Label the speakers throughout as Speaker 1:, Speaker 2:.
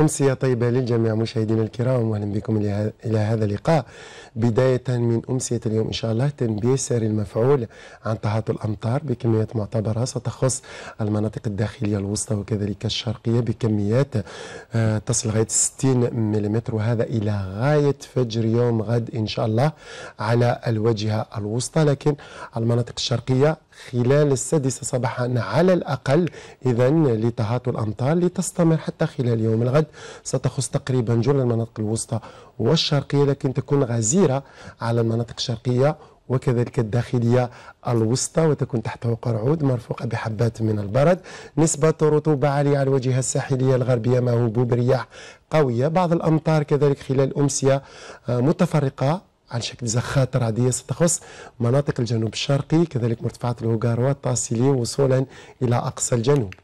Speaker 1: أمسية طيبة للجميع مشاهدينا الكرام وأهلا بكم إلى هذا اللقاء بداية من أمسية اليوم إن شاء الله تنبيه ساري المفعول عن تهاطل الأمطار بكميات معتبرة ستخص المناطق الداخلية الوسطى وكذلك الشرقية بكميات آه، تصل غاية 60 ملم وهذا إلى غاية فجر يوم غد إن شاء الله على الواجهة الوسطى لكن المناطق الشرقية خلال السادسة صباحا على الأقل إذا لتهاطل الأمطار لتستمر حتى خلال يوم الغد الغد ستخص تقريبا جل المناطق الوسطى والشرقية لكن تكون غزيرة على المناطق الشرقية وكذلك الداخلية الوسطى وتكون تحته قرعود مرفوقة بحبات من البرد نسبة رطوبة عالية على الواجهة الساحلية الغربية مع هبوب رياح قوية بعض الأمطار كذلك خلال أمسية آه، متفرقة على شكل زخات رعدية ستخص مناطق الجنوب الشرقي كذلك مرتفعات الهوغار والطاسيلي وصولا إلى أقصى الجنوب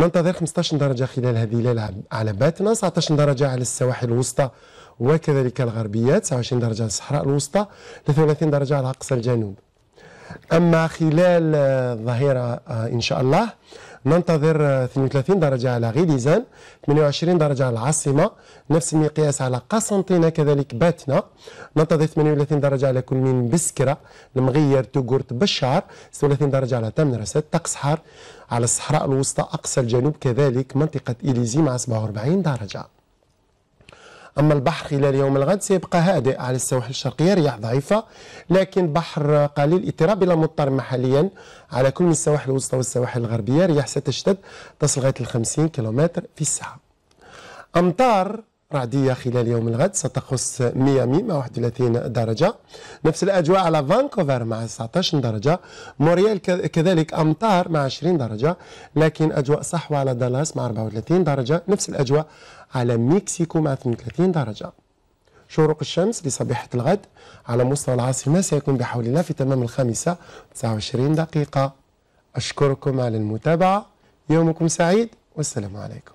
Speaker 1: ننتظر 15 درجة خلال هذه الليلة على باتنا 19 درجة على السواحل الوسطى وكذلك الغربية 29 درجة على الصحراء الوسطى 33 درجة على أقصى الجنوب أما خلال الظهيرة آه، آه، إن شاء الله ننتظر 32 آه، درجة على غيديزان 28 درجة على العاصمة نفس المقياس على قسنطينة كذلك باتنا ننتظر 38 درجة على كل من بسكرة المغير توغورت بشار 36 درجة على تمنرست طقس حار على الصحراء الوسطى أقصى الجنوب كذلك منطقة إليزي مع 47 درجة أما البحر خلال يوم الغد سيبقى هادئ على السواحل الشرقية رياح ضعيفة لكن بحر قليل اضطراب إلى مضطر محليا على كل السواحل الوسطى والسواحل الغربية رياح ستشتد تصل غاية 50 كيلومتر في الساعة أمطار رعدية خلال يوم الغد ستخص ميامي مع 31 درجة نفس الأجواء على فانكوفر مع 19 درجة موريال كذلك أمطار مع 20 درجة لكن أجواء صحوة على دالاس مع 34 درجة نفس الأجواء على مكسيكو مع 32 درجة شروق الشمس لصبيحة الغد على مستوى العاصمة سيكون بحولنا في تمام الخامسة 29 دقيقة أشكركم على المتابعة يومكم سعيد والسلام عليكم